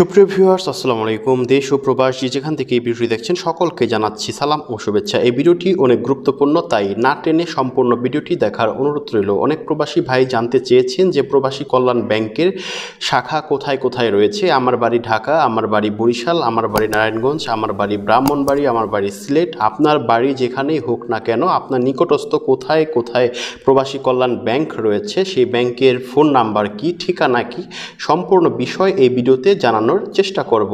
সুপ্রিয় ভিউয়ার্স আসসালামু আলাইকুম দেশ ও প্রবাসী যেখান থেকে এই ভিডিওটি দেখছেন সকলকে জানাচ্ছি সালাম ও শুভেচ্ছা এই ভিডিওটি অনেক গুরুত্বপূর্ণ তাই না টেনে সম্পূর্ণ ভিডিওটি দেখার অনুরোধ রইল অনেক প্রবাসী ভাই জানতে চেয়েছেন যে প্রবাসী কল্যাণ ব্যাংকের শাখা কোথায় কোথায় রয়েছে আমার বাড়ি ঢাকা আমার বাড়ি বরিশাল আমার বাড়ি নারায়ণগঞ্জ আমার বাড়ি ব্রাহ্মণবাড়ি আমার বাড়ি সিলেট আপনার বাড়ি যেখানেই হোক না কেন আপনার নিকটস্থ কোথায় কোথায় প্রবাসী কল্যাণ ব্যাংক রয়েছে সেই ব্যাংকের ফোন নাম্বার কি ঠিকানা কি সম্পূর্ণ বিষয় এই ভিডিওতে জানানো করানোর চেষ্টা করব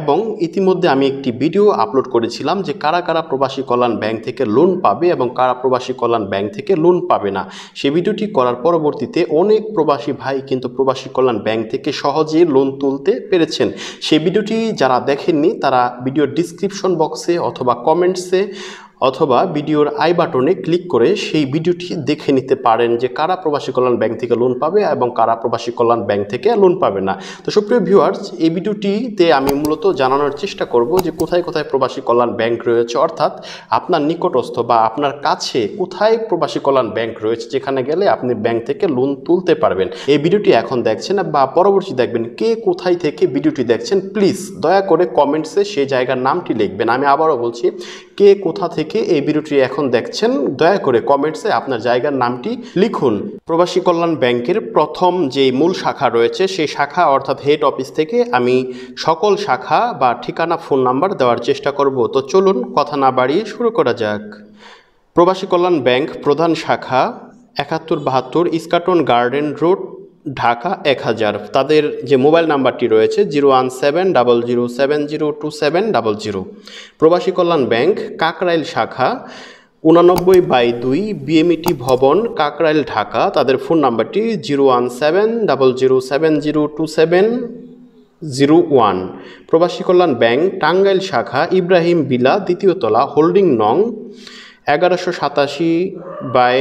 এবং ইতিমধ্যে আমি একটি ভিডিও আপলোড করেছিলাম যে কারা কারা প্রবাসী কল্যাণ ব্যাংক থেকে লোন পাবে এবং কারা প্রবাসী কল্যাণ ব্যাংক থেকে লোন পাবে না সে ভিডিওটি করার পরবর্তীতে অনেক প্রবাসী ভাই কিন্তু প্রবাসী কল্যাণ ব্যাংক থেকে সহজে লোন তুলতে পেরেছেন সেই ভিডিওটি যারা দেখেননি তারা ভিডিও ডিসক্রিপশন বক্সে অথবা কমেন্টসে অথবা ভিডিওর আই বাটনে ক্লিক করে সেই ভিডিওটি দেখে নিতে পারেন যে কারা প্রবাসী কল্যাণ ব্যাংক থেকে লোন পাবে এবং কারা প্রবাসী কল্যাণ ব্যাংক থেকে লোন পাবে না তো সুপ্রিয় ভিউয়ার্স এই ভিডিওটিতে আমি মূলত জানানোর চেষ্টা করব যে কোথায় কোথায় প্রবাসী কল্যাণ ব্যাংক রয়েছে অর্থাৎ আপনার নিকটস্থ বা আপনার কাছে কোথায় প্রবাসী কল্যাণ ব্যাংক রয়েছে যেখানে গেলে আপনি ব্যাংক থেকে লোন তুলতে পারবেন এই ভিডিওটি এখন দেখছেন বা পরবর্তী দেখবেন কে কোথায় থেকে ভিডিওটি দেখছেন প্লিজ দয়া করে কমেন্টসে সেই জায়গার নামটি লিখবেন আমি আবারও বলছি কে কোথা থেকে এই ভিডিওটি এখন দেখছেন দয়া করে কমেন্টসে আপনার জায়গার নামটি লিখুন প্রবাসী কল্যাণ ব্যাংকের প্রথম যে মূল শাখা রয়েছে সেই শাখা অর্থাৎ হেড অফিস থেকে আমি সকল শাখা বা ঠিকানা ফোন নাম্বার দেওয়ার চেষ্টা করব তো চলুন কথা না বাড়িয়ে শুরু করা যাক প্রবাসী কল্যাণ ব্যাংক প্রধান শাখা একাত্তর বাহাত্তর ইস্কাটন গার্ডেন রোড ঢাকা এক হাজার তাদের যে মোবাইল নাম্বারটি রয়েছে zero one seven double zero seven zero two seven double zero Probashi Kallyan bank Kakrail শাখা উনানব্বই বাই দুই বিএমইটি ভবন কাকরাইল ঢাকা তাদের ফোন নাম্বারটি zero one seven double zero seven zero two seven zero one Probashi Kallyan bank Tangail শাখা ইব্রাহিম বিলা দ্বিতীয়তলা হোল্ডিং নং এগারোশো সাতাশি বাই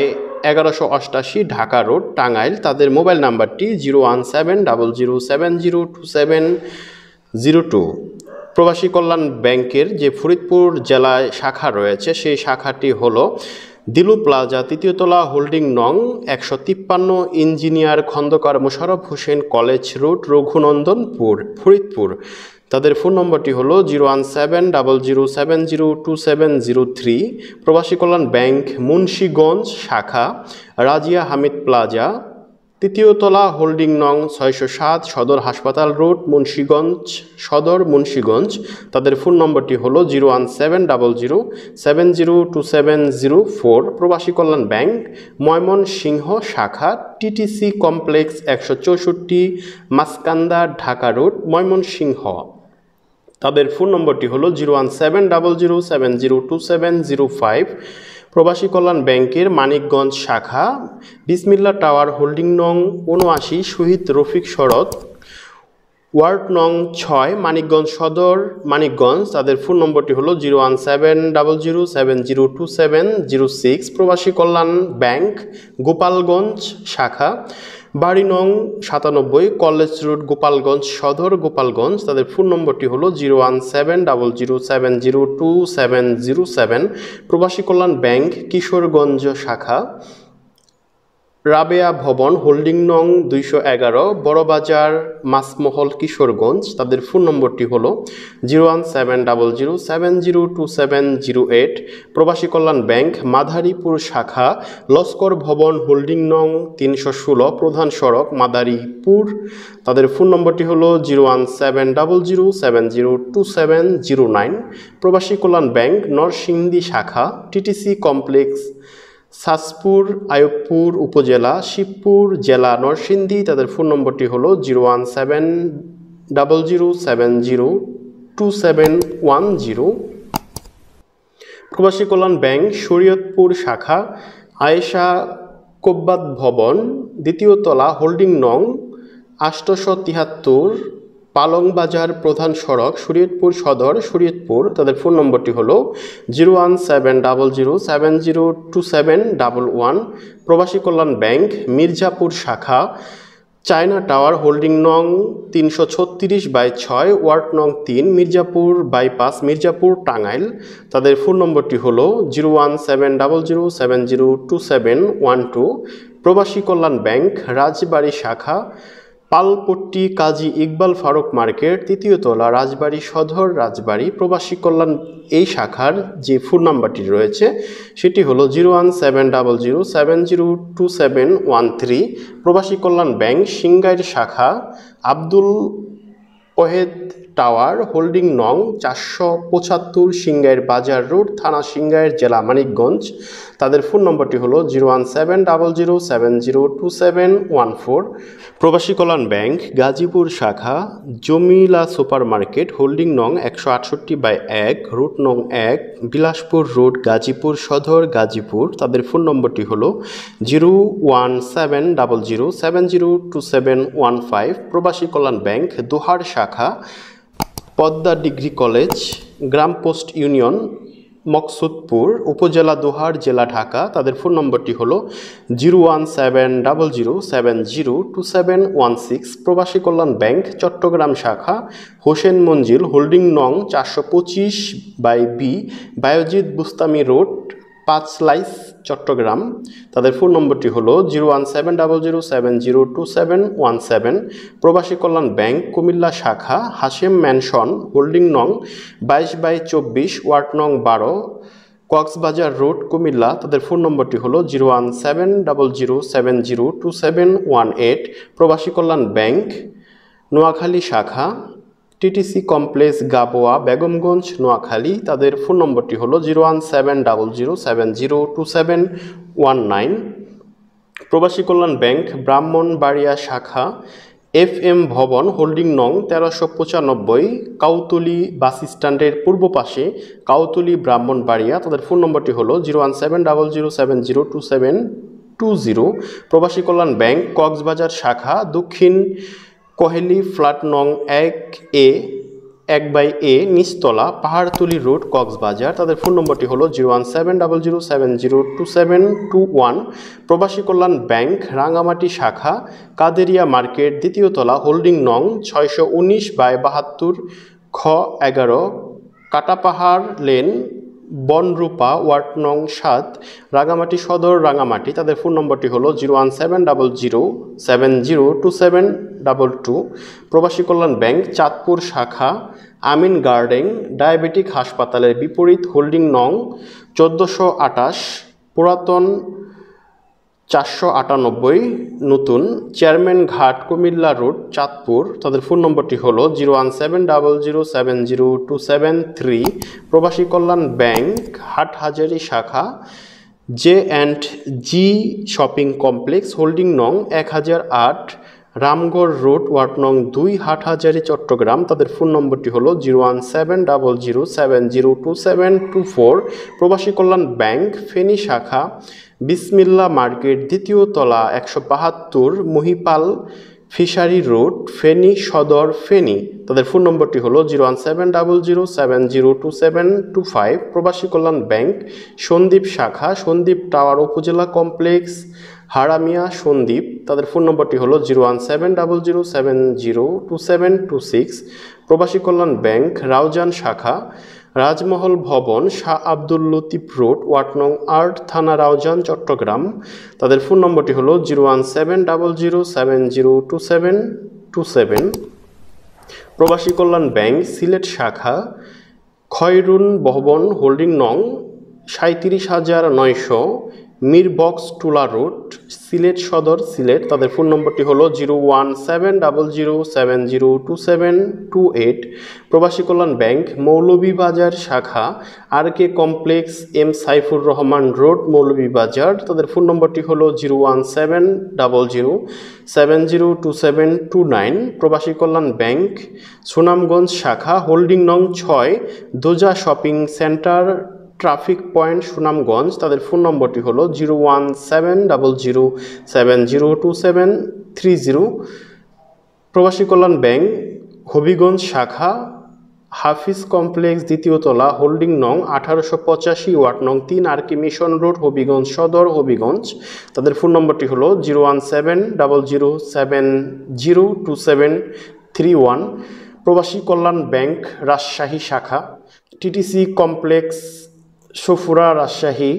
এগারোশো অষ্টাশি ঢাকা রোড টাঙ্গাইল তাদের মোবাইল নাম্বারটি zero one seven double zero seven zero two seven zero two Probashi Kallyan ব্যাংকের যে ফরিদপুর জেলায় শাখা রয়েছে সেই শাখাটি হল দিলু প্লাজা তৃতীয়তলা হোল্ডিং নং একশো তিপ্পান্ন engineer Khondaker Mosharraf Hossain college road Raghunandanpur Faridpur তাদের ফোন নম্বরটি হলো zero one seven double zero seven zero two seven zero three Probashi Kallyan bank Munshiganj শাখা রাজিয়া হামিদ প্লাজা তৃতীয়তলা হোল্ডিং নং ছয়শো সাত সদর হাসপাতাল রোড মুন্সীগঞ্জ সদর মুন্সীগঞ্জ তাদের ফোন নম্বরটি হল zero one seven double zero seven zero two seven zero four Probashi Kallyan bank Mymensingh শাখা টিটিসি কমপ্লেক্স একশো চৌষট্টি মাসকান্দা ঢাকা রোড ময়মনসিংহ তাদের ফোন নম্বরটি হলো zero one seven double zero seven zero two seven zero five Probashi Kallyan ব্যাংকের মানিকগঞ্জ শাখা বিসমিল্লা টাওয়ার হোল্ডিং নং উনআশি শহীদ রফিক শরৎ ওয়ার্ড নং ছয় মানিকগঞ্জ সদর মানিকগঞ্জ তাদের ফোন নম্বরটি হলো zero one seven double zero seven zero two seven zero six Probashi Kallyan bank Gopalganj শাখা বাড়ি নং সাতানব্বই কলেজ রোড গোপালগঞ্জ সদর গোপালগঞ্জ তাদের ফোন নম্বরটি হলো zero one seven double zero seven zero two seven zero seven Probashi Kallyan bank Kishoreganj শাখা রাবেয়া ভবন হোল্ডিং নং দুইশো এগারো বড়বাজার মাসমহল কিশোরগঞ্জ তাদের ফোন নম্বরটি হলো zero one seven double zero seven zero two seven zero eight Probashi Kallyan bank মাধারীপুর শাখা লস্কর ভবন হোল্ডিং নং তিনশো ষোলো প্রধান সড়ক মাদারীপুর তাদের ফোন নম্বরটি হলো zero one seven double zero seven zero two seven zero nine Probashi Kallyan bank Narsingdi শাখা টিটিসি কমপ্লেক্স সাসপুর আয়ুবপুর উপজেলা শিবপুর জেলা নরসিংদী তাদের ফোন নম্বরটি হলো zero one seven double zero seven zero two seven one zero Probashi Kallyan bank Shariatpur শাখা আয়েশা কোব্বাদ ভবন দ্বিতীয় তলা হোল্ডিং নং আষ্টশো তিয়াত্তর পালংবাজার প্রধান সড়ক শরীয়তপুর সদর শরীয়তপুর তাদের ফোন নম্বরটি হলো zero one seven double zero seven zero two seven double one Probashi Kallyan bank Mirzapur শাখা চায়না টাওয়ার হোল্ডিং নং তিনশো ছত্রিশ বাই ছয় ওয়ার্ড নং তিন মির্জাপুর বাইপাস মির্জাপুর টাঙ্গাইল তাদের ফোন নম্বরটি হলো zero one seven double zero seven zero two seven one two Probashi Kallyan bank Rajbari শাখা পালপট্টি কাজী ইকবাল ফারুক মার্কেট তৃতীয় তলা রাজবাড়ি সদর রাজবাড়ি প্রবাসী কল্যাণ এই শাখার যে ফোন নাম্বারটি রয়েছে সেটি হলো zero one seven double zero seven zero two seven one three Probashi Kallyan bank Singair শাখা আব্দুল ওহেদ টাওয়ার হোল্ডিং নং চারশো পঁচাত্তর সিঙ্গাইয়ের বাজার রোড থানা সিঙ্গাইয়ের জেলা মানিকগঞ্জ তাদের ফোন নম্বরটি হলো zero one seven double zero seven zero two seven one four Probashi Kallyan bank Gazipur শাখা জমিলা সুপার মার্কেট হোল্ডিং নং একশো আটষট্টি বাই এক রুট নং এক বিলাসপুর রোড গাজীপুর সদর গাজীপুর তাদের ফোন নম্বরটি হলো zero one seven double zero seven zero two seven one five Probashi Kallyan bank Dohar শাখা পদ্মা ডিগ্রি কলেজ গ্রাম পোস্ট ইউনিয়ন মকসুদপুর উপজেলা দোহার জেলা ঢাকা তাদের ফোন নম্বরটি হলো zero one seven double zero seven zero two seven one six Probashi Kallyan bank Chittagong শাখা হোসেন মঞ্জিল হোল্ডিং নং চারশো পঁচিশ by B Bayezid Bostami road পাঁচ স্লাইস চট্টগ্রাম তাদের ফোন নম্বরটি হলো zero one seven double zero seven zero two seven one seven Probashi Kallyan bank Comilla শাখা হাশেম ম্যানশন হোল্ডিং নং বাইশ বাই চব্বিশ ওয়ার্ড নং বারো কক্সবাজার রোড কুমিল্লা তাদের ফোন নম্বরটি হলো zero one seven double zero seven zero two seven one eight Probashi Kallyan bank Noakhali শাখা টিটিসি কমপ্লেক্স গাবোয়া বেগমগঞ্জ নোয়াখালী তাদের ফোন নম্বরটি হলো zero one seven double zero seven zero two seven one nine Probashi Kallyan bank Brahmanbaria শাখা এফ এম ভবন holding নং তেরোশো পঁচানব্বই কাউতলি বাস স্ট্যান্ডের পূর্ব পাশে কাউতলি ব্রাহ্মণবাড়িয়া তাদের ফোন নম্বরটি হলো zero one seven double zero seven zero two seven two zero Probashi Kallyan bank Cox's Bazar শাখা দক্ষিণ কহেলি ফ্ল্যাট নং এক এ এক বাই এ নিচতলা পাহাড়তলি রোড কক্সবাজার তাদের ফোন নম্বরটি হলো zero one seven double zero seven zero two seven two one Probashi Kallyan bank Rangamati শাখা কাদেরিয়া মার্কেট দ্বিতীয়তলা হোল্ডিং নং ছয়শো উনিশ বাই বাহাত্তর খ এগারো কাটাপাহাড় লেন বনরূপা ওয়ার্ড নং সাত রাঙামাটি সদর রাঙামাটি তাদের ফোন নম্বরটি হলো zero one seven double zero seven zero two seven double two Probashi Kallyan bank Chandpur শাখা আমিন গার্ডেন ডায়াবেটিক হাসপাতালের বিপরীত হোল্ডিং নং চোদ্দোশো আটাশ পুরাতন চারশো আটানব্বই নতুন চেয়ারম্যান ঘাট কুমিল্লা রোড চাঁদপুর তাদের ফোন নম্বরটি হল zero one seven double zero seven zero two seven three Probashi Kallyan bank Hathazari শাখা J and G shopping complex holding নং এক হাজার আট রামগড় রোড ওয়ার্ড নং দুই হাটহাজারি চট্টগ্রাম তাদের ফোন নম্বরটি হলো zero one seven double zero seven zero two seven two four Probashi Kallyan bank Feni শাখা বিসমিল্লা মার্কেট দ্বিতীয় তলা একশো বাহাত্তর মহিপাল ফিশারি রোড ফেনী সদর ফেনী তাদের ফোন নম্বরটি হলো zero one seven double zero seven zero two seven two five Probashi Kallyan bank Sandwip শাখা সন্দীপ টাওয়ার উপজেলা কমপ্লেক্স হারামিয়া সন্দীপ তাদের ফোন নম্বরটি হলো zero one seven double zero seven zero two seven two six Probashi Kallyan bank Raozan শাখা রাজমহল ভবন শাহ আব্দুল লতিফ রোড ওয়ার্ড নং আর্ট থানা রাউজান চট্টগ্রাম তাদের ফোন নম্বরটি হলো zero one seven double zero seven zero two seven two seven Probashi Kallyan bank Sylhet শাখা খয়রুন ভবন হোল্ডিং নং সাঁত্রিশ হাজার নয়শো মিরবক্স টুলা রোড সিলেট সদর সিলেট তাদের ফোন নম্বরটি হলো zero one seven double zero seven zero two seven two eight Probashi Kallyan bank Moulvibazar শাখা R K complex M Saifur Rahman road Moulvibazar তাদের ফোন নম্বরটি হলো zero one seven double zero seven zero two seven two nine Probashi Kallyan bank Sunamganj শাখা holding নং ছয় Doja shopping centre traffic point Sunamganj তাদের phone নম্বরটি হলো zero one seven double zero seven zero two seven three zero Probashi Kallyan bank Habiganj শাখা হাফিজ complex দ্বিতীয়তলা holding নং আঠারোশো পঁচাশি ওয়াট নং তিন আর কি মিশন রোড হবিগঞ্জ সদর হবিগঞ্জ তাদের ফোন নম্বরটি হলো zero one seven double zero seven zero two seven three one Probashi Kallyan bank Rajshahi শাখা টিটিসি কমপ্লেক্স সুফুরা রাজশাহী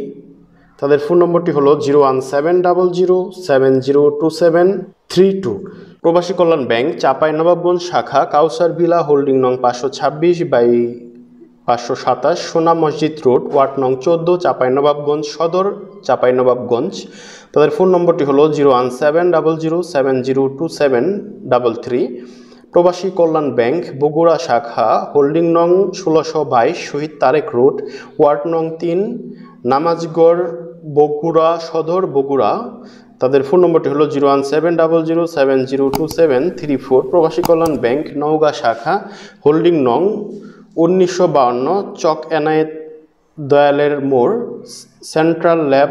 তাদের ফোন নম্বরটি হলো zero one seven double zero seven zero two seven three two Probashi Kallyan bank Nawabganj শাখা কাউসার ভিলা হোল্ডিং নং পাঁচশো ছাব্বিশ বাই পাঁচশো সাতাশ সোনা মসজিদ রোড ওয়ার্ড নং চোদ্দো নবাবগঞ্জ সদর নবাবগঞ্জ তাদের ফোন নম্বরটি হলো zero one seven double zero seven zero two seven double three Probashi Kallyan bank Bogura শাখা হোল্ডিং নং ষোলোশো বাইশ শহীদ তারেক রোড ওয়ার্ড নং তিন নামাজগড় বগুড়া সদর বগুড়া তাদের ফোন নম্বরটি হলো zero one seven double zero seven zero two seven three four Probashi Kallyan bank Naogaon শাখা হোল্ডিং নং উনিশশো বাউন্ন চক এনায়েত দয়ালের মোড় সেন্ট্রাল ল্যাব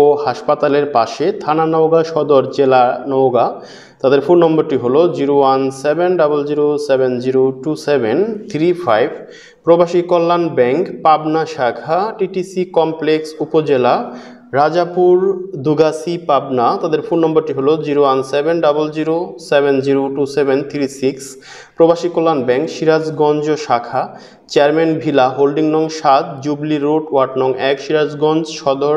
ও হাসপাতালের পাশে থানা নওগাঁ সদর জেলা নওগাঁ তাদের ফোন নম্বরটি হলো zero one seven double zero seven zero two seven three five Probashi Kallyan bank Pabna শাখা টিটিসি কমপ্লেক্স উপজেলা রাজাপুর দুগাসি পাবনা তাদের ফোন নম্বরটি হলো zero one seven double zero seven zero two seven three six Probashi Kallyan bank Sirajganj শাখা চেয়ারম্যান ভিলা হোল্ডিং নং সাত জুবলি রোড ওয়ার্ড নং এক সিরাজগঞ্জ সদর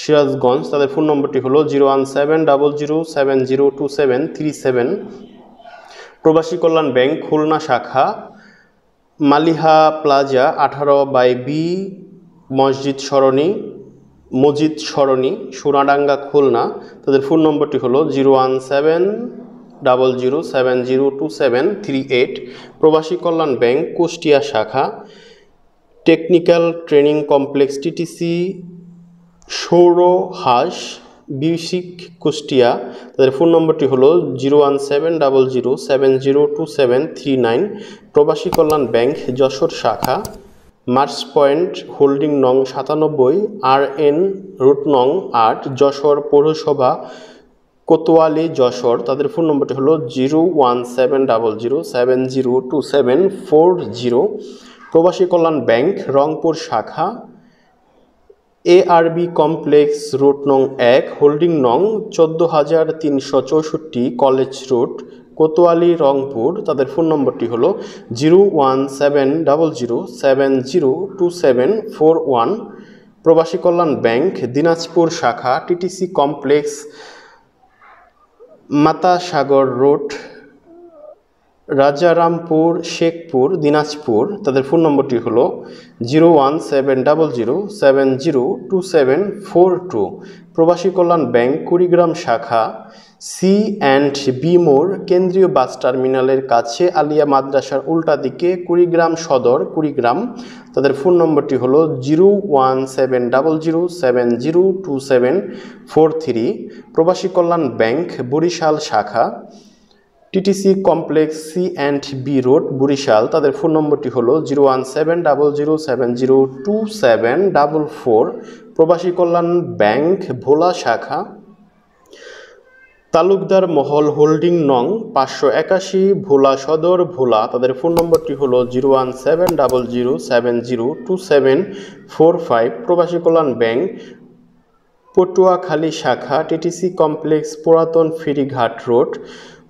সিরাজগঞ্জ তাদের ফোন নম্বরটি হলো zero one seven double zero seven zero two seven three seven Probashi Kallyan bank Khulna শাখা মালিহা প্লাজা আঠারো বাই বি মসজিদ সরণি মজিদ সরণি সোনাডাঙ্গা খুলনা তাদের ফোন নম্বরটি হলো zero one seven double zero seven zero two seven three eight Probashi Kallyan bank Kushtia শাখা টেকনিক্যাল ট্রেনিং কমপ্লেক্স টিটিসি সৌর হাস বিশিক কুষ্টিয়া তাদের ফোন নম্বরটি হলো zero one seven double zero seven zero two seven three nine Probashi Kallyan bank Jessore শাখা মার্স পয়েন্ট হোল্ডিং নং সাতানব্বই আর N root নং আট যশোর পৌরসভা কোতোয়ালি যশোর তাদের ফোন নম্বরটি হলো zero one seven double zero seven zero two seven four zero Probashi Kallyan bank Rangpur শাখা এআরবি কমপ্লেক্স রুট নং এক হোল্ডিং নং চোদ্দো হাজার তিনশো চৌষট্টি কলেজ রুট কোতোয়ালি রংপুর তাদের ফোন নম্বরটি হলো zero one seven double zero seven zero two seven four one Probashi Kallyan bank Dinajpur শাখা TTC complex Matasagar road Rajarampur Shekhpur Dinajpur তাদের ফোন নম্বরটি হলো zero one seven double zero seven zero two seven four two Probashi Kallyan bank Kurigram শাখা C and be more কেন্দ্রীয় বাস টার্মিনালের কাছে আলিয়া মাদ্রাসার উল্টা দিকে কুড়িগ্রাম সদর কুড়িগ্রাম তাদের ফোন নম্বরটি হলো zero one seven double zero seven zero two seven four three Probashi Kallyan bank Barishal শাখা TTC complex C and B road Barishal তাদের ফোন নম্বরটি হলো zero one seven double zero seven zero two seven double four Probashi Kallyan bank ভোলা শাখা তালুকদার মহল holding নং পাঁচশো একাশি ভোলা সদর ভোলা তাদের ফোন নম্বরটি হলো zero one seven double zero seven zero two seven four five Probashi Kallyan bank Patuakhali শাখা টিটিসি কমপ্লেক্স পুরাতন ফেরিঘাট রোড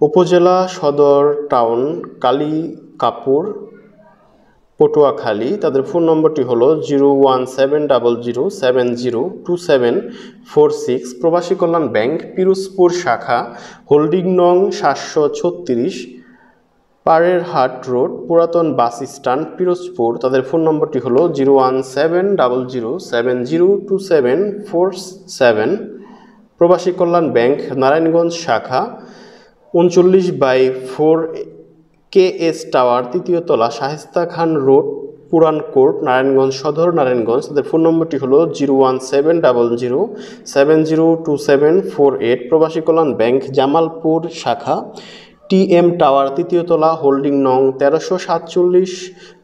উপজেলা সদর টাউন কালী কাপুর পটুয়াখালী তাদের ফোন নম্বরটি হলো zero one seven double zero seven zero two seven four six Probashi Kallyan bank Pirojpur শাখা হোল্ডিং নং সাতশো ছত্রিশ পারের হাট রোড পুরাতন বাস স্ট্যান্ড পিরোজপুর তাদের ফোন নম্বরটি হলো zero one seven double zero seven zero two seven four seven Probashi Kallyan bank Narayanganj শাখা উনচল্লিশ by four K S tower তৃতীয় তলা শাহেস্তা খান রোড পুরান কোর্ট নারায়ণগঞ্জ সদর নারায়ণগঞ্জ তাদের ফোন নম্বরটি হলো zero one seven double zero seven zero two seven four eight Probashi Kallyan bank Jamalpur শাখা টিএম টাওয়ার তৃতীয়তলা হোল্ডিং নং তেরোশো সাতচল্লিশ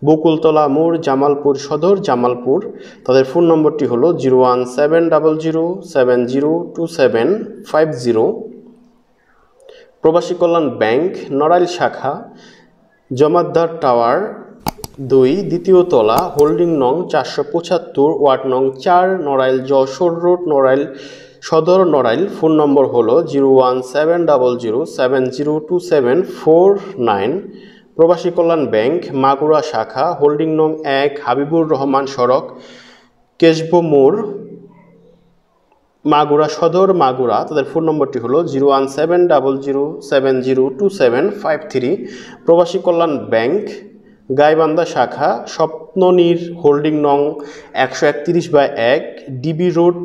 বকুলতলা মোড় জামালপুর সদর জামালপুর তাদের ফোন নম্বরটি হলো zero one seven double zero seven zero two seven five zero Probashi Kallyan bank Narail শাখা জমাদ্দার টাওয়ার দুই দ্বিতীয় তলা হোল্ডিং নং চারশো পঁচাত্তর ওয়ার্ড নং চার নড়াইল যশোর রোড নড়াইল সদর নড়াইল ফোন নম্বর হল zero one seven double zero seven zero two seven four nine Probashi Kallyan bank Magura শাখা হোল্ডিং নং এক হাবিবুর রহমান সড়ক কেশব মোড় মাগুরা সদর মাগুরা তাদের ফোন নম্বরটি হলো zero one seven double zero seven zero two seven five three Probashi Kallyan bank Gaibandha শাখা স্বপ্ননীর হোল্ডিং নং একশো একত্রিশ বাই এক ডিবি রোড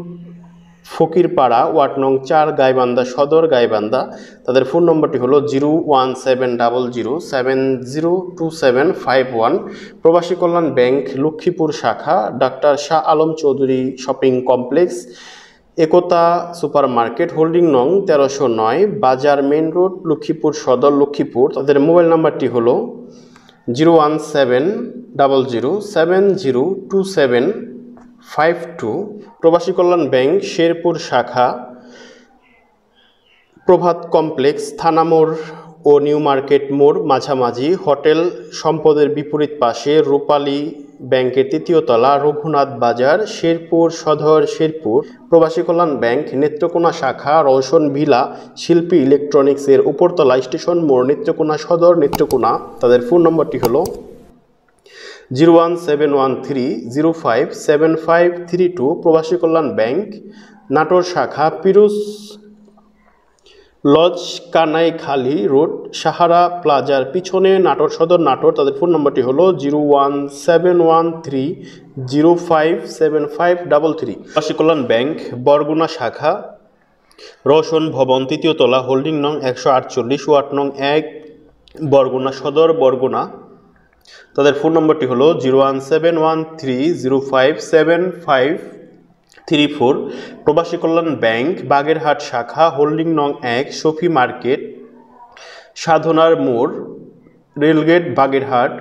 ফকিরপাড়া ওয়ার্ড নং চার গাইবান্ধা সদর গাইবান্ধা তাদের ফোন নম্বরটি হলো zero one seven double zero seven zero two seven five one Probashi Kallyan bank Lakshmipur শাখা doctor Shah Alam Chowdhury shopping complex Ekta super market holding নং তেরোশো নয় বাজার মেন রোড লক্ষ্মীপুর সদর লক্ষ্মীপুর তাদের মোবাইল নাম্বারটি হলো zero one seven double zero seven zero two seven five two Probashi Kallyan bank Sherpur শাখা প্রভাত কমপ্লেক্স থানামোড় ও নিউ মার্কেট মোড় মাঝামাঝি হোটেল সম্পদের বিপরীত পাশে রূপালী ব্যাংকের তৃতীয় তলা রঘুনাথ বাজার শেরপুর সদর শেরপুর প্রবাসী কল্যাণ ব্যাংক নেত্রকোনা শাখা রওশন ভিলা শিল্পী ইলেকট্রনিক্সের উপরতলা স্টেশন মোড় নেত্রকোনা সদর নেত্রকোনা তাদের ফোন নম্বরটি হলো zero one seven one three zero five seven five three two Probashi Kallyan bank Natore শাখা পিরুজ লজ কানাইখালি রোড সাহারা প্লাজার পিছনে নাটোর সদর নাটোর তাদের ফোন নম্বরটি হলো zero one seven one three zero five seven five double three Kallyan bank Barguna শাখা রোশন ভবন তৃতীয় তলা হোল্ডিং নং একশো আটচল্লিশ ওয়াট নং এক বরগুনা সদর বরগুনা তাদের ফোন নম্বরটি হলো zero one seven one three zero five seven five three four Probashi Kallyan bank Bagerhat শাখা হোল্ডিং নং এক সফি মার্কেট সাধনার মোড় রেলগেট বাগেরহাট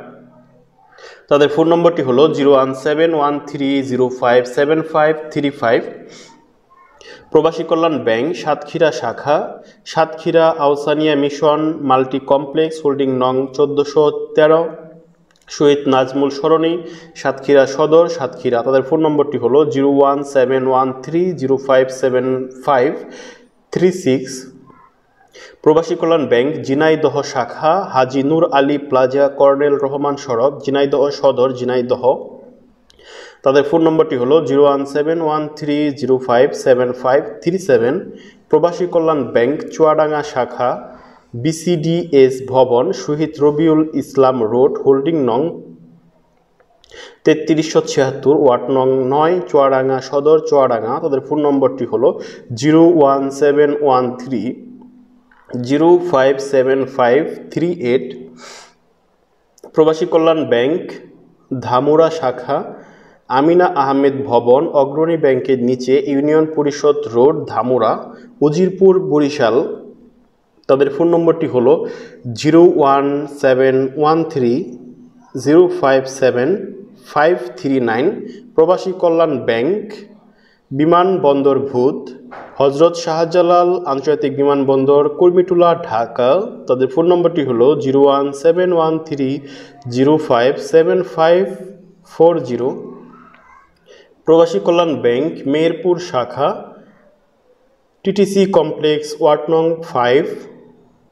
তাদের ফোন নম্বরটি হলো zero one seven one three zero five seven five three five Probashi Kallyan bank Satkhira শাখা Satkhira Ahsania mission multi complex holding নং চোদ্দোশো তেরো শহীদ নাজমুল সরণি সাতক্ষীরা সদর সাতক্ষীরা তাদের ফোন নম্বরটি হলো zero one seven one three zero five seven five three six Probashi Kallyan bank Jhenaidah শাখা হাজি নূর আলী প্লাজা কর্নেল রহমান সড়ক জিনাইদহ সদর জিনাইদহ তাদের ফোন নম্বরটি হলো zero one seven one three zero five seven five three seven Probashi Kallyan bank Chuadanga শাখা বিসিডিএস ভবন শহীদ রবিউল ইসলাম রোড হোল্ডিং নং তেত্রিশশো ছিয়াত্তর ওয়ার্ড নং নয় চুয়াডাঙ্গা সদর চুয়াডাঙ্গা তাদের ফোন নম্বরটি হলো zero one seven one three zero five seven five three eight Probashi Kallyan bank ধামুরা শাখা আমিনা আহমেদ ভবন অগ্রণী ব্যাংকের নিচে ইউনিয়ন পরিষদ রোড ধামুরা উজিরপুর বরিশাল তাদের ফোন নম্বরটি হলো zero one seven one three zero five seven five three nine Probashi Kallyan bank বিমানবন্দর ভূত হজরত শাহজালাল আন্তর্জাতিক বিমানবন্দর কর্মীটুলা ঢাকা তাদের ফোন নম্বরটি হলো zero one seven one three zero five seven five four zero Probashi Kallyan bank Meherpur শাখা টিটিসি কমপ্লেক্স ওয়ার্ড নং ফাইভ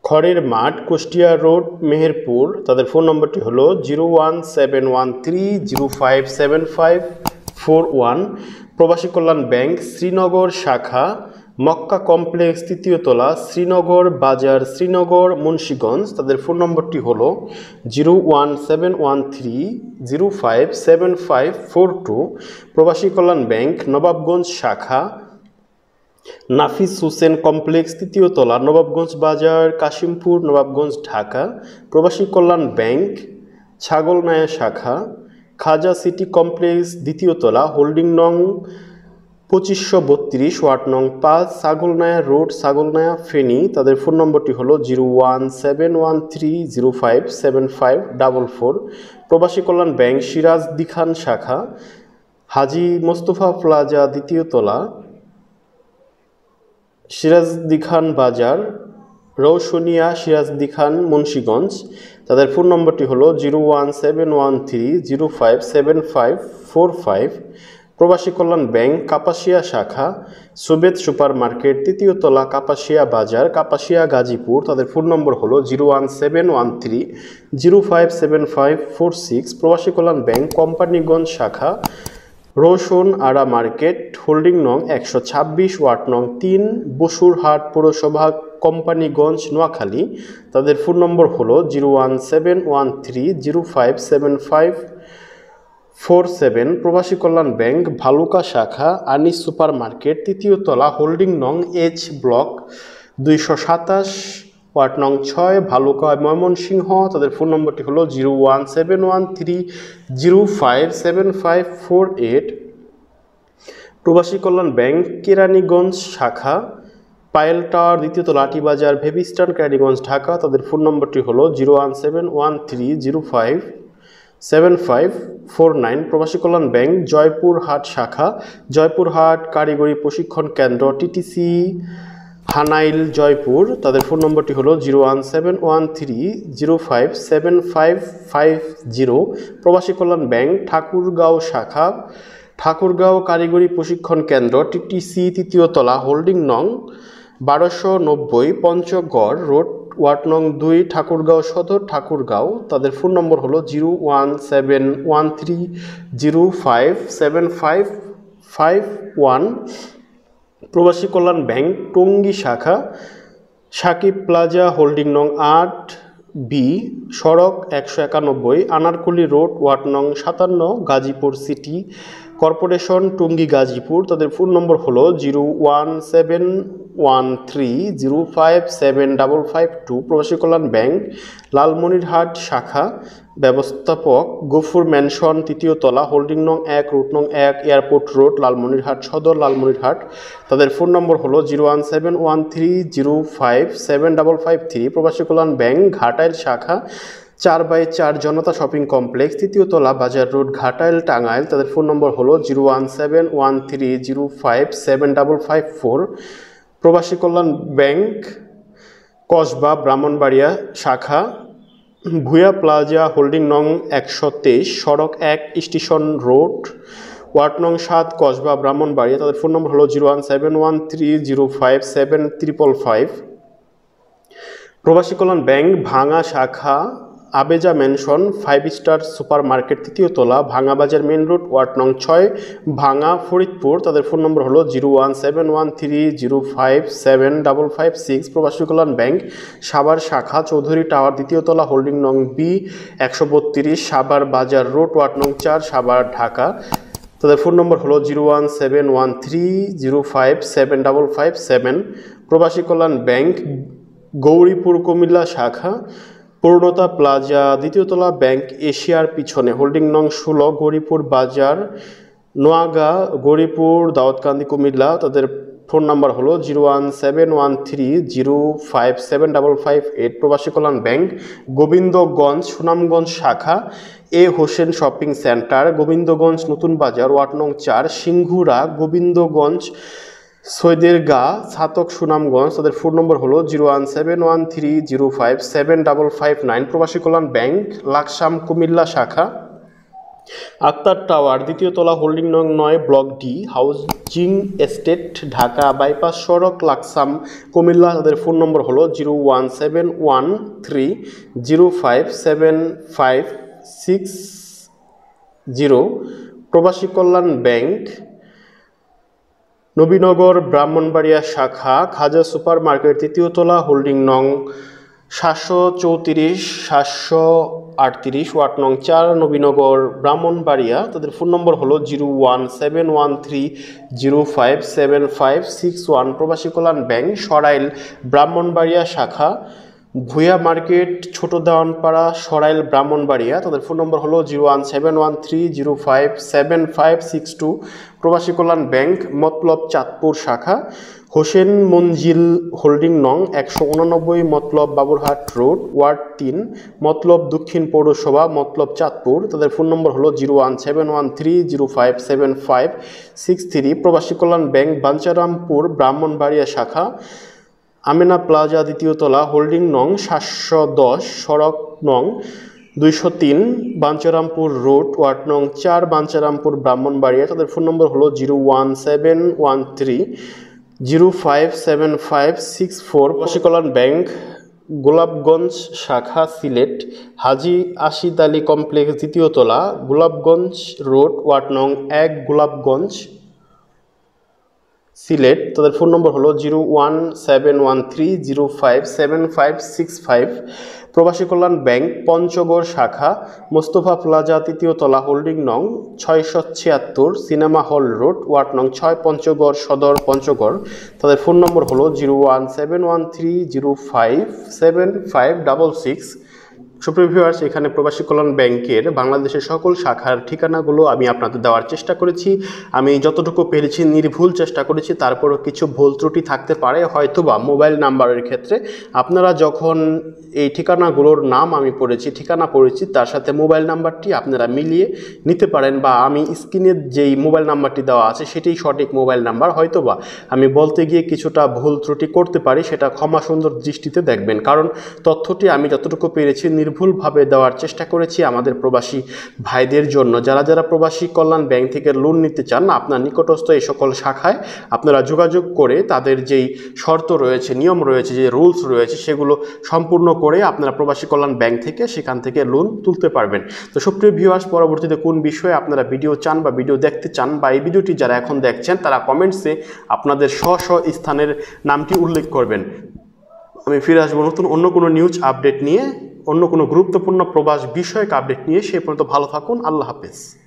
খড়ের মাঠ কুষ্টিয়া রোড মেহেরপুর তাদের ফোন নম্বরটি হল zero one seven one three zero five seven five four one Probashi Kallyan bank Srinagar শাখা মক্কা কমপ্লেক্স তৃতীয়তলা শ্রীনগর বাজার শ্রীনগর মুন্সীগঞ্জ তাদের ফোন নম্বরটি হল zero one seven one three zero five seven five four two Probashi Kallyan bank Nawabganj শাখা নাফিস হুসেন কমপ্লেক্স তৃতীয় তলা নবাবগঞ্জ বাজার কাশিমপুর নবাবগঞ্জ ঢাকা প্রবাসী কল্যাণ ব্যাংক ছাগলনায়া শাখা খাজা সিটি কমপ্লেক্স দ্বিতীয় তলা হোল্ডিং নং পঁচিশশো বত্রিশ ওয়ার্ড নং পাঁচ ছাগলনায়া রোড ছাগলনায়া ফেনি তাদের ফোন নম্বরটি হলো zero one seven one three zero five seven five double four Probashi Kallyan bank Siraj দিখান শাখা হাজি মোস্তফা প্লাজা দ্বিতীয় তলা সিরাজদি খান বাজার রৌশনিয়া সিরাজদি খান মুন্সীগঞ্জ তাদের ফোন নম্বরটি হলো zero one seven one three zero five seven five four five Probashi Kallyan bank Kapasia শাখা সুবেদ সুপার মার্কেট তৃতীয় তলা কাপাসিয়া বাজার কাপাসিয়া গাজীপুর তাদের ফোন নম্বর হলো zero one seven one three zero five seven five four six Probashi Kallyan bank Companiganj শাখা রোশন আড়া মার্কেট হোল্ডিং নং একশো ছাব্বিশ ওয়ার্ড নং তিন বসুরহাট পৌরসভা কোম্পানিগঞ্জ নোয়াখালী তাদের ফোন নম্বর হল zero one seven one three zero five seven five four seven Probashi Kallyan bank Bhaluka শাখা আনিস সুপার মার্কেট তৃতীয় তলা হোল্ডিং নং এইচ ব্লক দুইশো সাতাশ ওয়ার্ড নং ছয় ভালুকা ময়মনসিংহ তাদের ফোন নম্বরটি হলো zero one seven one three zero five seven five four eight Probashi Kallyan bank Keraniganj শাখা পায়েল টাওয়ার দ্বিতীয়ত লাঠিবাজার ভেবিস্টান কেরানীগঞ্জ ঢাকা তাদের ফোন নম্বরটি হলো zero one seven one three zero five seven five four nine Probashi Kallyan bank Joypurhat শাখা জয়পুরহাট কারিগরি প্রশিক্ষণ কেন্দ্র টিটিসি ফানাইল জয়পুর তাদের ফোন নম্বরটি হলো zero one seven one three zero five seven five five zero Probashi Kallyan bank Thakurgaon শাখা ঠাকুরগাঁও কারিগরি প্রশিক্ষণ কেন্দ্র টিটিসি তলা হোল্ডিং নং বারোশো নব্বই পঞ্চগড় রোড ওয়ার্ড নং দুই ঠাকুরগাঁও সদর ঠাকুরগাঁও তাদের ফোন নম্বর হলো zero one seven one three zero five seven five five one Probashi Kallyan bank Tongi শাখা সাকিব প্লাজা হোল্ডিং নং আট বি সড়ক একশো একানব্বই আনারকুলি রোড ওয়ার্ড নং সাতান্ন গাজীপুর সিটি কর্পোরেশন টুঙ্গি গাজীপুর তাদের ফোন নম্বর হল zero one seven one three zero five seven double five two Probashi Kallyan bank Lalmonirhat শাখা ব্যবস্থাপক গফুর ম্যানশন তৃতীয় তলা হোল্ডিং নং এক রুট নং এক এয়ারপোর্ট রোড লালমনিরহাট সদর লালমনিরহাট তাদের ফোন নম্বর হলো zero one seven one three zero five seven double five three Probashi Kallyan bank Ghatail শাখা চার বাই চার জনতা শপিং কমপ্লেক্স তৃতীয় তলা বাজার রোড ঘাটাইল টাঙ্গাইল তাদের ফোন নম্বর হলো zero one seven one three zero five seven double five four Probashi Kallyan bank Kasba Brahmanbaria শাখা ভুয়া প্লাজা হোল্ডিং নং একশো তেইশ সড়ক এক স্টেশন রোড ওয়ার্ড নং সাত কসবা ব্রাহ্মণবাড়িয়া তাদের ফোন নম্বর হলো zero one seven one three zero five seven triple five Probashi Kallyan bank Bhanga শাখা Abeja mansion five star super market তৃতীয় তোলা বাজার মেন রোড ওয়ার্ড নং ছয় ভাঙা ফরিদপুর তাদের ফোন নম্বর হলো zero one seven one three zero five seven double five six Probashi Kallyan bank Savar শাখা চৌধুরী টাওয়ার দ্বিতীয় তলা হোল্ডিং নং বি একশো বত্রিশ সাভার বাজার রোড ওয়ার্ড নং চার সাভার ঢাকা তাদের ফোন নম্বর হলো zero one seven one three zero five seven double five seven Probashi Kallyan bank Gauripur Comilla শাখা পূর্ণতা প্লাজা দ্বিতীয়তলা ব্যাংক এশিয়ার পিছনে হোল্ডিং নং ষোলো গরিপুর বাজার নোয়াগা গরিপুর দাওয়াতকান্দি কুমিল্লা তাদের ফোন নাম্বার হলো zero one seven one three zero five seven double five eight Probashi Kallyan bank Gobindaganj Sunamganj শাখা A Hossain shopping centre Gobindaganj নতুন বাজার ওয়ার্ড নং চার সিংহুরা গোবিন্দগঞ্জ সৈদের গা ছাতক সুনামগঞ্জ তাদের ফোন নম্বর হলো zero one seven one three zero five seven double five nine Probashi Kallyan bank Laksam Comilla শাখা আক্তার টাওয়ার দ্বিতীয় তলা হোল্ডিং নং নয় block D housing estate Dhaka bypass সড়ক লাকসাম কুমিল্লা তাদের ফোন নম্বর হলো zero one seven one three zero five seven five six zero Probashi Kallyan bank Nabinagar Brahmanbaria শাখা Khaja super market তৃতীয়তলা হোল্ডিং নং সাতশো চৌত্রিশ সাতশো আটত্রিশ ওয়াট নং চার নবীনগর ব্রাহ্মণবাড়িয়া তাদের ফোন নম্বর হলো zero one seven one three zero five seven five six one Probashi Kallyan bank Sarail Brahmanbaria শাখা ভুয়া মার্কেট ছোট দাওয়ানপাড়া সরাইল ব্রাহ্মণবাড়িয়া তাদের ফোন নম্বর হলো zero one seven one three zero five seven five six two Probashi Kallyan bank মতলব চাঁদপুর শাখা হোসেন মঞ্জিল হোল্ডিং নং একশো উনানব্বই মতলব বাবুরহাট রোড ওয়ার্ড তিন মতলব দক্ষিণ পৌরসভা মতলব চাঁদপুর তাদের ফোন নম্বর হলো zero one seven one three zero five seven five six three Probashi Kallyan bank Bancharampur Brahmanbaria শাখা আমেনা প্লাজা দ্বিতীয়তলা হোল্ডিং নং সাতশো দশ সড়ক নং দুইশো তিন বাঞ্চারামপুর রোড ওয়ার্ড নং চার বাঞ্চারামপুর ব্রাহ্মণবাড়িয়া তাদের ফোন নম্বর হলো zero one seven one three zero five seven five six four কশিকলান ব্যাংক গোলাপগঞ্জ শাখা সিলেট হাজি আশিদ আলী কমপ্লেক্স দ্বিতীয়তলা গোলাপগঞ্জ রোড ওয়ার্ড নং এক গোলাপগঞ্জ সিলেট তাদের ফোন নম্বর হলো zero one seven one three zero five seven five six five Probashi Kallyan bank Panchagarh শাখা Mostafa plaza তৃতীয় তলা হোল্ডিং নং ছয়শো ছিয়াত্তর সিনেমা হল রোড ওয়ার্ড নং ছয় পঞ্চগড় সদর পঞ্চগড় তাদের ফোন নম্বর হলো zero one seven one three zero five seven five double six সুপ্রিয় ভিউয়ার্স এখানে প্রবাসী কল্যাণ ব্যাংকের বাংলাদেশের সকল শাখার ঠিকানাগুলো আমি আপনাদের দেওয়ার চেষ্টা করেছি আমি যতটুকু পেরেছি নির্ভুল চেষ্টা করেছি তারপরও কিছু ভুল ত্রুটি থাকতে পারে হয়তোবা মোবাইল নাম্বারের ক্ষেত্রে আপনারা যখন এই ঠিকানাগুলোর নাম আমি পড়েছি ঠিকানা পড়েছি তার সাথে মোবাইল নাম্বারটি আপনারা মিলিয়ে নিতে পারেন বা আমি স্ক্রিনের যেই মোবাইল নাম্বারটি দেওয়া আছে সেটাই সঠিক মোবাইল নাম্বার হয়তোবা আমি বলতে গিয়ে কিছুটা ভুল ত্রুটি করতে পারি সেটা ক্ষমা সুন্দর দৃষ্টিতে দেখবেন কারণ তথ্যটি আমি যতটুকু পেরেছি নির্ভুল নির্ভুলভাবে দেওয়ার চেষ্টা করেছি আমাদের প্রবাসী ভাইদের জন্য যারা যারা প্রবাসী কল্যাণ ব্যাংক থেকে লোন নিতে চান আপনার নিকটস্থ এই সকল শাখায় আপনারা যোগাযোগ করে তাদের যেই শর্ত রয়েছে নিয়ম রয়েছে যে রুলস রয়েছে সেগুলো সম্পূর্ণ করে আপনারা প্রবাসী কল্যাণ ব্যাংক থেকে সেখান থেকে লোন তুলতে পারবেন তো সুপ্রিয় ভিউয়ার্স পরবর্তীতে কোন বিষয়ে আপনারা ভিডিও চান বা ভিডিও দেখতে চান বা এই ভিডিওটি যারা এখন দেখছেন তারা কমেন্টসে আপনাদের স্ব স্ব স্থানের নামটি উল্লেখ করবেন আমি ফিরে আসবো নতুন অন্য কোনো নিউজ আপডেট নিয়ে অন্য কোনো গুরুত্বপূর্ণ প্রবাস বিষয়ক আপডেট নিয়ে সে পর্যন্ত ভালো থাকুন আল্লাহ হাফেজ